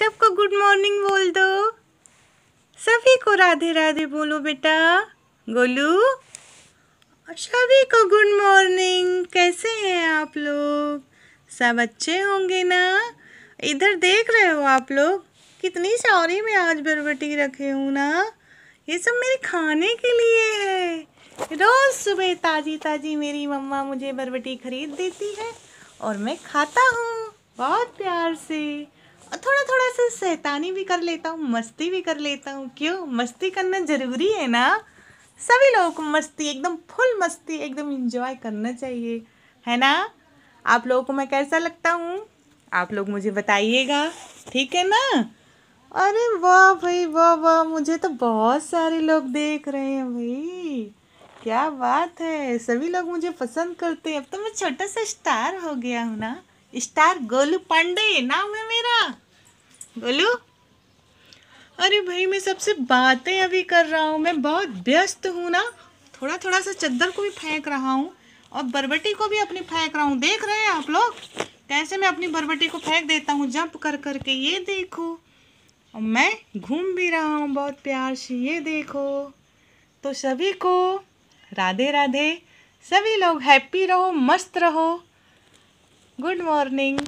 सबको good morning बोल दो सभी को राधे राधे बोलो बेटा गोलू सभी को गुड मॉर्निंग कैसे हैं आप लोग सब अच्छे होंगे ना इधर देख रहे हो आप लोग कितनी सारी मैं आज बरबटी रखे हूँ ना ये सब मेरे खाने के लिए है रोज़ सुबह ताज़ी ताज़ी मेरी मम्मा मुझे बरबटी खरीद देती है और मैं खाता हूँ बहुत प्यार से थोड़ा थोड़ा सा शैतानी भी कर लेता हूँ मस्ती भी कर लेता हूँ क्यों मस्ती करना ज़रूरी है ना सभी लोगों को मस्ती एकदम फुल मस्ती एकदम इंजॉय करना चाहिए है ना आप लोगों को मैं कैसा लगता हूँ आप लोग मुझे बताइएगा ठीक है ना अरे वाह भाई वाह वाह मुझे तो बहुत सारे लोग देख रहे हैं भाई क्या बात है सभी लोग मुझे पसंद करते हैं अब तो मैं छोटा सा स्टार हो गया हूँ ना स्टार गोलू पांडे नाम है मेरा बोलो अरे भाई मैं सबसे बातें अभी कर रहा हूँ मैं बहुत व्यस्त हूँ ना थोड़ा थोड़ा सा चद्दर को भी फेंक रहा हूँ और बरबटी को भी अपनी फेंक रहा हूँ देख रहे हैं आप लोग कैसे मैं अपनी बरबटी को फेंक देता हूँ जंप कर करके ये देखो और मैं घूम भी रहा हूँ बहुत प्यार से ये देखो तो सभी को राधे राधे सभी लोग हैप्पी रहो मस्त रहो गुड मॉर्निंग